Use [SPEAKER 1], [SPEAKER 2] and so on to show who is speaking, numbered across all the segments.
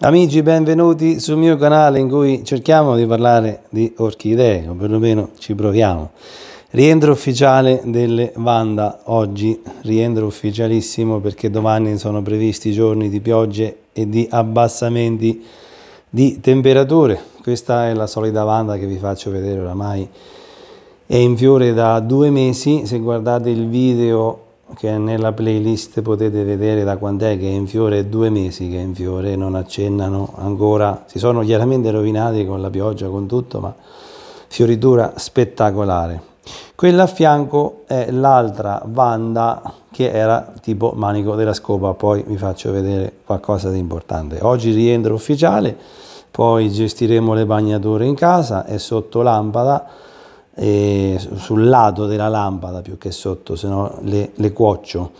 [SPEAKER 1] Amici, benvenuti sul mio canale in cui cerchiamo di parlare di orchidee, o perlomeno ci proviamo. Rientro ufficiale delle Vanda oggi, rientro ufficialissimo perché domani sono previsti giorni di piogge e di abbassamenti di temperature. Questa è la solita Vanda che vi faccio vedere oramai. È in fiore da due mesi, se guardate il video che nella playlist potete vedere da quant'è che è in fiore, due mesi che è in fiore, non accennano ancora, si sono chiaramente rovinati con la pioggia, con tutto, ma fioritura spettacolare. Quella a fianco è l'altra vanda che era tipo manico della scopa, poi vi faccio vedere qualcosa di importante. Oggi rientro ufficiale, poi gestiremo le bagnature in casa, è sotto lampada, eh, sul lato della lampada più che sotto, se no le, le, cuoccio.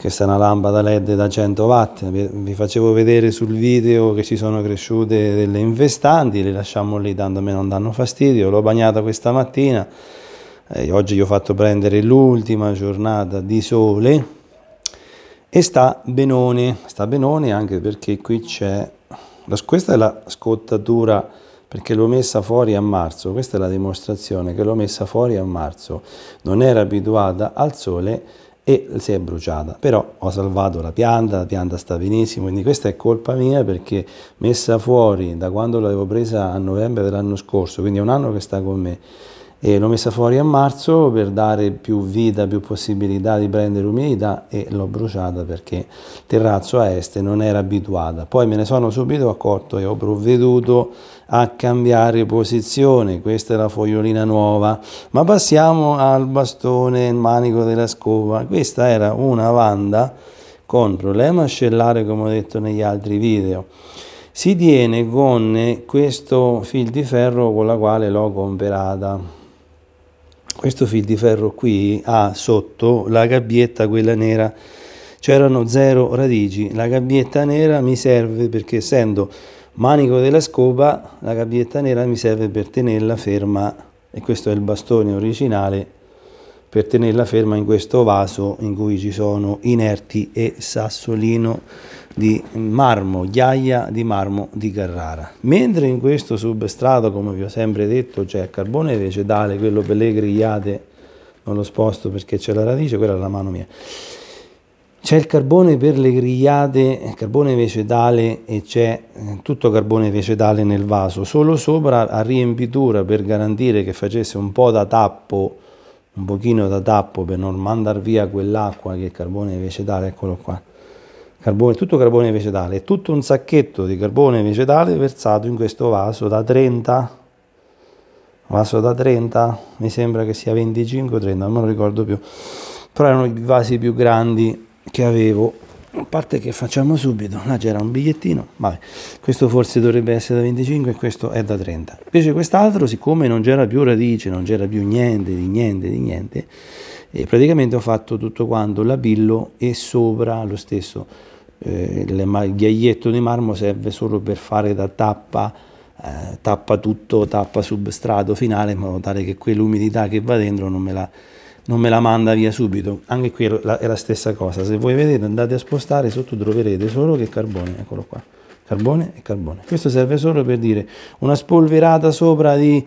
[SPEAKER 1] Questa è una lampada LED da 100 watt, vi facevo vedere sul video che ci sono cresciute delle infestanti, le lasciamo lì tanto a me non danno fastidio, l'ho bagnata questa mattina, eh, oggi gli ho fatto prendere l'ultima giornata di sole e sta benone, sta benone anche perché qui c'è, questa è la scottatura perché l'ho messa fuori a marzo, questa è la dimostrazione che l'ho messa fuori a marzo, non era abituata al sole e si è bruciata, però ho salvato la pianta, la pianta sta benissimo, quindi questa è colpa mia perché messa fuori da quando l'avevo presa a novembre dell'anno scorso, quindi è un anno che sta con me, e l'ho messa fuori a marzo per dare più vita, più possibilità di prendere umidità e l'ho bruciata perché il terrazzo a est non era abituata. Poi me ne sono subito accorto e ho provveduto a cambiare posizione, questa è la fogliolina nuova, ma passiamo al bastone, il manico della scopa, questa era una vanda con problema ascellare come ho detto negli altri video si tiene con questo fil di ferro con la quale l'ho comperata questo fil di ferro qui ha sotto la gabbietta quella nera c'erano zero radici la gabbietta nera mi serve perché essendo manico della scopa la gabbietta nera mi serve per tenerla ferma e questo è il bastone originale per tenerla ferma in questo vaso in cui ci sono inerti e sassolino di marmo, ghiaia di marmo di Carrara. Mentre in questo substrato, come vi ho sempre detto, c'è carbone vegetale, quello per le grigliate, non lo sposto perché c'è la radice, quella è la mano mia. C'è il carbone per le grigliate, carbone vegetale e c'è eh, tutto carbone vegetale nel vaso, solo sopra a riempitura per garantire che facesse un po' da tappo, un pochino da tappo per non mandar via quell'acqua che è carbone vegetale, eccolo qua carbone, tutto carbone vegetale, tutto un sacchetto di carbone vegetale versato in questo vaso da 30, vaso da 30, mi sembra che sia 25 30, non ricordo più, però erano i vasi più grandi che avevo, a parte che facciamo subito, là c'era un bigliettino, vabbè, questo forse dovrebbe essere da 25 e questo è da 30, invece quest'altro siccome non c'era più radice, non c'era più niente di niente di niente, e praticamente ho fatto tutto quanto l'abillo e sopra lo stesso eh, il ghiaietto di marmo serve solo per fare da tappa eh, tappa tutto, tappa substrato finale in modo tale che quell'umidità che va dentro non me la non me la manda via subito. Anche qui è la stessa cosa. Se voi vedete andate a spostare sotto troverete solo che carbone, eccolo qua carbone e carbone. Questo serve solo per dire una spolverata sopra di,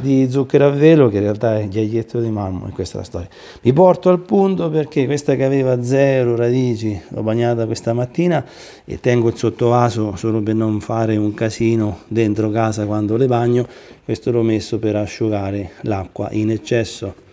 [SPEAKER 1] di zucchero a velo, che in realtà è ghiaietto di marmo, e questa è la storia. Vi porto al punto perché questa che aveva zero radici, l'ho bagnata questa mattina e tengo il sottovaso solo per non fare un casino dentro casa quando le bagno, questo l'ho messo per asciugare l'acqua in eccesso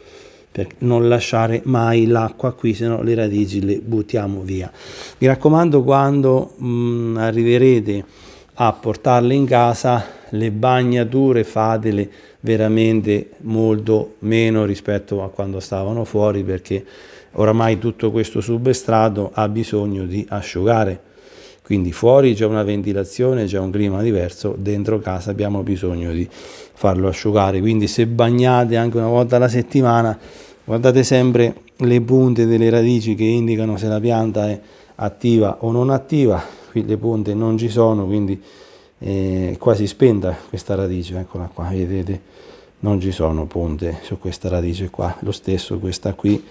[SPEAKER 1] per non lasciare mai l'acqua qui, se no le radici le buttiamo via. Mi raccomando quando mh, mm, arriverete a portarle in casa, le bagnature fatele veramente molto meno rispetto a quando stavano fuori perché oramai tutto questo substrato ha bisogno di asciugare. Quindi fuori c'è una ventilazione, c'è un clima diverso, dentro casa abbiamo bisogno di farlo asciugare. Quindi se bagnate anche una volta alla settimana, guardate sempre le punte delle radici che indicano se la pianta è attiva o non attiva. Qui le punte non ci sono, quindi eh, è quasi spenta questa radice, eccola qua, vedete non ci sono punte su questa radice qua lo stesso questa qui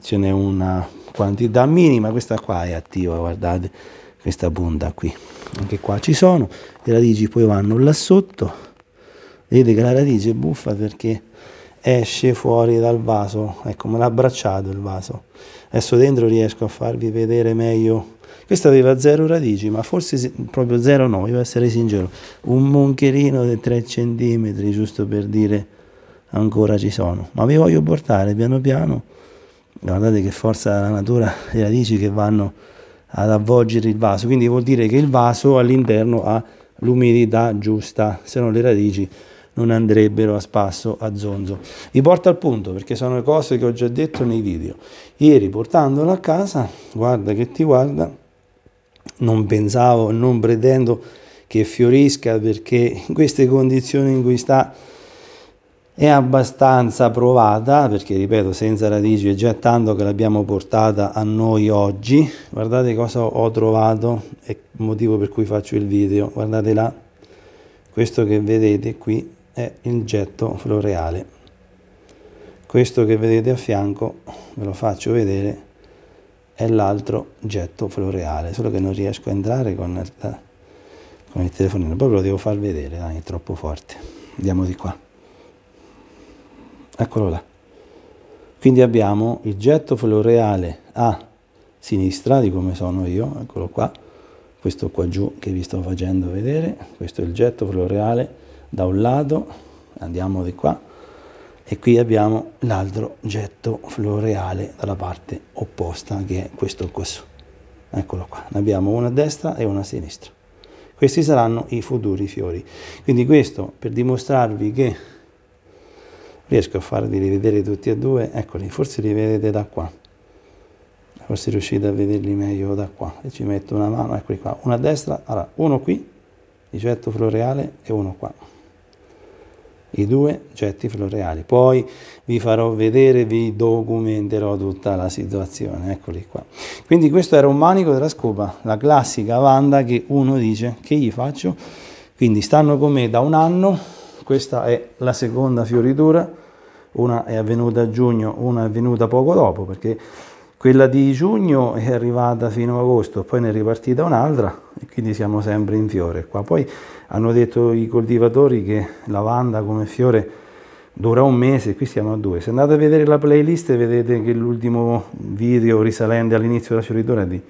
[SPEAKER 1] ce n'è una quantità minima questa qua è attiva guardate questa punta qui anche qua ci sono le radici poi vanno là sotto vedete che la radice è buffa perché esce fuori dal vaso ecco me l'ha abbracciato il vaso adesso dentro riesco a farvi vedere meglio questa aveva zero radici ma forse proprio zero no devo essere sincero un moncherino di 3 cm giusto per dire ancora ci sono ma vi voglio portare piano piano guardate che forza la natura le radici che vanno ad avvolgere il vaso, quindi vuol dire che il vaso all'interno ha l'umidità giusta, se no le radici non andrebbero a spasso a zonzo. Vi porto al punto perché sono cose che ho già detto nei video. Ieri portandolo a casa, guarda che ti guarda, non pensavo, non pretendo che fiorisca perché in queste condizioni in cui sta è abbastanza provata, perché ripeto, senza radici è già tanto che l'abbiamo portata a noi oggi. Guardate cosa ho trovato, e il motivo per cui faccio il video. Guardate là, questo che vedete qui è il getto floreale. Questo che vedete a fianco, ve lo faccio vedere, è l'altro getto floreale, solo che non riesco a entrare con il, con il telefonino, poi ve lo devo far vedere, dai, è troppo forte. Andiamo di qua eccolo là. Quindi abbiamo il getto floreale a sinistra di come sono io, eccolo qua, questo qua giù che vi sto facendo vedere, questo è il getto floreale da un lato, andiamo di qua, e qui abbiamo l'altro getto floreale dalla parte opposta che è questo qua su. Eccolo qua, ne abbiamo una a destra e una a sinistra. Questi saranno i futuri fiori. Quindi questo per dimostrarvi che riesco a farvi rivedere tutti e due, eccoli, forse li vedete da qua, forse riuscite a vederli meglio da qua, e ci metto una mano, eccoli qua, una a destra, allora uno qui, di getto floreale e uno qua, i due getti floreali, poi vi farò vedere, vi documenterò tutta la situazione, eccoli qua. Quindi questo era un manico della scopa, la classica vanda che uno dice che gli faccio, quindi stanno con me da un anno, questa è la seconda fioritura, una è avvenuta a giugno, una è avvenuta poco dopo, perché quella di giugno è arrivata fino ad agosto, poi ne è ripartita un'altra e quindi siamo sempre in fiore. Qua. Poi hanno detto i coltivatori che lavanda come fiore dura un mese, qui siamo a due. Se andate a vedere la playlist vedete che l'ultimo video risalente all'inizio della fioritura è di,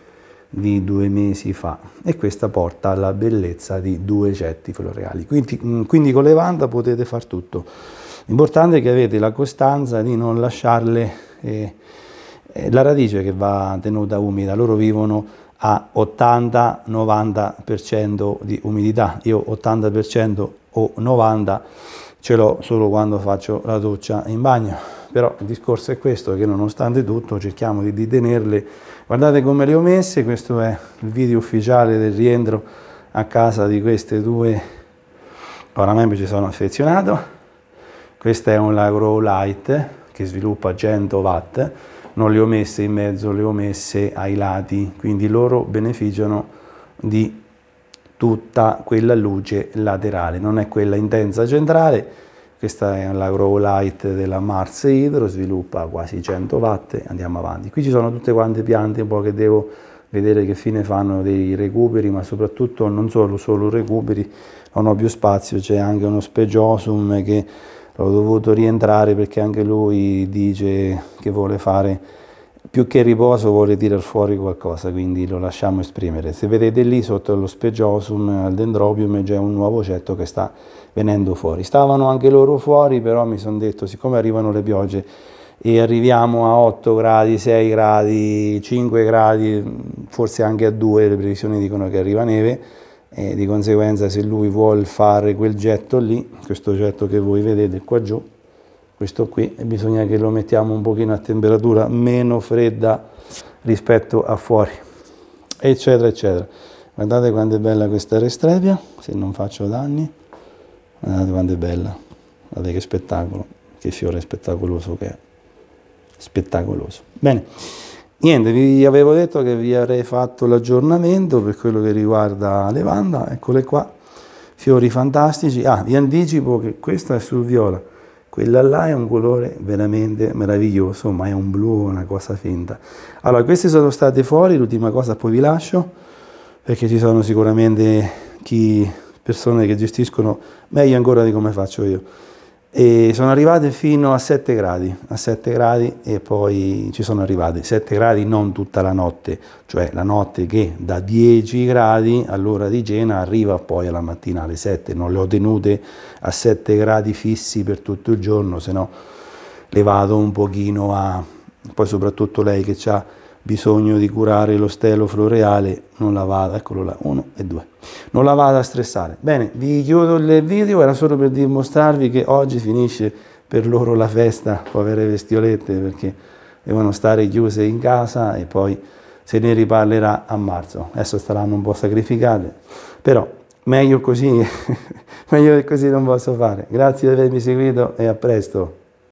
[SPEAKER 1] di, due mesi fa e questa porta alla bellezza di due getti floreali. Quindi, mm, quindi con levanda potete far tutto. L'importante è che avete la costanza di non lasciarle eh, eh, la radice che va tenuta umida, loro vivono a 80-90% di umidità, io 80% o 90% ce l'ho solo quando faccio la doccia in bagno, però il discorso è questo, che nonostante tutto cerchiamo di, di tenerle, guardate come le ho messe, questo è il video ufficiale del rientro a casa di queste due, oramai mi ci sono affezionato, questo è un Lagro Light che sviluppa 100 watt, non le ho messe in mezzo, le ho messe ai lati, quindi loro beneficiano di tutta quella luce laterale, non è quella intensa centrale, questa è la Grow Light della Mars Hydro, sviluppa quasi 100 watt, andiamo avanti. Qui ci sono tutte quante piante un po' che devo vedere che fine fanno dei recuperi, ma soprattutto non solo, solo recuperi, non ho più spazio, c'è anche uno spegiosum che l'ho dovuto rientrare perché anche lui dice che vuole fare più che riposo vuole tirar fuori qualcosa, quindi lo lasciamo esprimere. Se vedete lì sotto lo spegiosum al dendrobium c'è un nuovo cetto che sta venendo fuori. Stavano anche loro fuori, però mi sono detto siccome arrivano le piogge e arriviamo a 8 gradi, 6 gradi, 5 gradi, forse anche a 2, le previsioni dicono che arriva neve, e di conseguenza se lui vuole fare quel getto lì, questo getto che voi vedete qua giù, questo qui, bisogna che lo mettiamo un pochino a temperatura meno fredda rispetto a fuori, eccetera, eccetera. Guardate quanto è bella questa restrepia, se non faccio danni, guardate quanto è bella, guardate che spettacolo, che fiore spettacoloso che è, spettacoloso. Bene. Niente, vi avevo detto che vi avrei fatto l'aggiornamento per quello che riguarda le Levanda, eccole qua, fiori fantastici. Ah, vi anticipo che questa è sul viola, quella là è un colore veramente meraviglioso, ma è un blu, una cosa finta. Allora, queste sono state fuori, l'ultima cosa poi vi lascio, perché ci sono sicuramente chi, persone che gestiscono meglio ancora di come faccio io e sono arrivate fino a 7 gradi, a 7 gradi e poi ci sono arrivate 7 gradi non tutta la notte, cioè la notte che da 10 gradi all'ora di cena arriva poi alla mattina alle 7, non le ho tenute a 7 gradi fissi per tutto il giorno, se no le vado un pochino a... poi soprattutto lei che ha bisogno di curare lo stelo floreale, non la vada, eccolo là, 1 e 2. Non la vada a stressare. Bene, vi chiudo il video, era solo per dimostrarvi che oggi finisce per loro la festa, povere bestiolette, perché devono stare chiuse in casa e poi se ne riparlerà a marzo. Adesso staranno un po' sacrificate, però meglio così, meglio così non posso fare. Grazie di avermi seguito e a presto.